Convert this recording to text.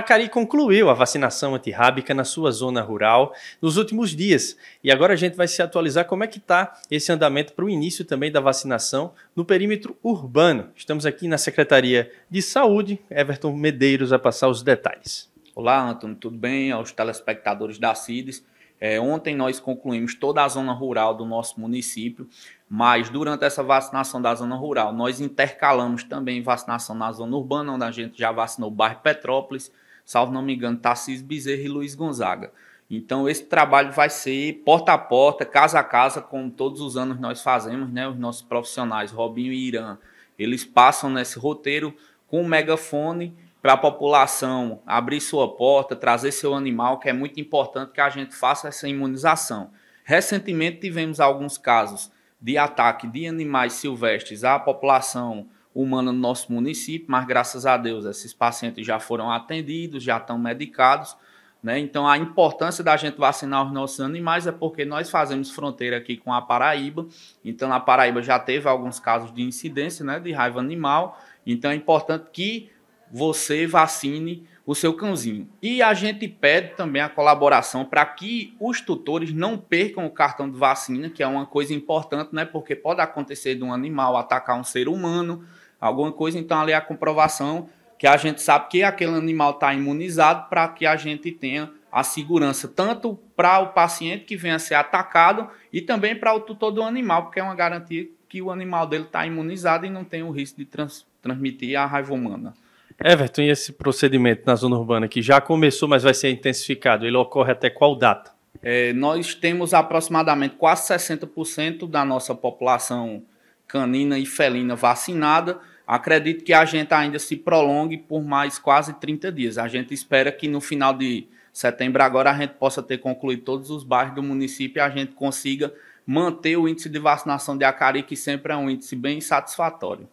A Cari concluiu a vacinação antirrábica na sua zona rural nos últimos dias e agora a gente vai se atualizar como é que está esse andamento para o início também da vacinação no perímetro urbano. Estamos aqui na Secretaria de Saúde, Everton Medeiros a passar os detalhes. Olá, Antônio, tudo bem? Aos telespectadores da CIDES. É, ontem nós concluímos toda a zona rural do nosso município, mas durante essa vacinação da zona rural, nós intercalamos também vacinação na zona urbana, onde a gente já vacinou o bairro Petrópolis, salvo não me engano, Tarcísio Bezerra e Luiz Gonzaga. Então esse trabalho vai ser porta a porta, casa a casa, como todos os anos nós fazemos, né? Os nossos profissionais, Robinho e Irã, eles passam nesse roteiro com o megafone para a população abrir sua porta, trazer seu animal, que é muito importante que a gente faça essa imunização. Recentemente tivemos alguns casos de ataque de animais silvestres à população humana no nosso município, mas graças a Deus esses pacientes já foram atendidos, já estão medicados. Né? Então, a importância da gente vacinar os nossos animais é porque nós fazemos fronteira aqui com a Paraíba. Então, na Paraíba já teve alguns casos de incidência né, de raiva animal. Então, é importante que você vacine o seu cãozinho. E a gente pede também a colaboração para que os tutores não percam o cartão de vacina, que é uma coisa importante, né? Porque pode acontecer de um animal atacar um ser humano, alguma coisa, então ali é a comprovação que a gente sabe que aquele animal está imunizado para que a gente tenha a segurança, tanto para o paciente que venha a ser atacado e também para o tutor do animal, porque é uma garantia que o animal dele está imunizado e não tem o risco de trans transmitir a raiva humana. Everton, e esse procedimento na zona urbana que já começou, mas vai ser intensificado, ele ocorre até qual data? É, nós temos aproximadamente quase 60% da nossa população canina e felina vacinada. Acredito que a gente ainda se prolongue por mais quase 30 dias. A gente espera que no final de setembro agora a gente possa ter concluído todos os bairros do município e a gente consiga manter o índice de vacinação de Acari, que sempre é um índice bem satisfatório.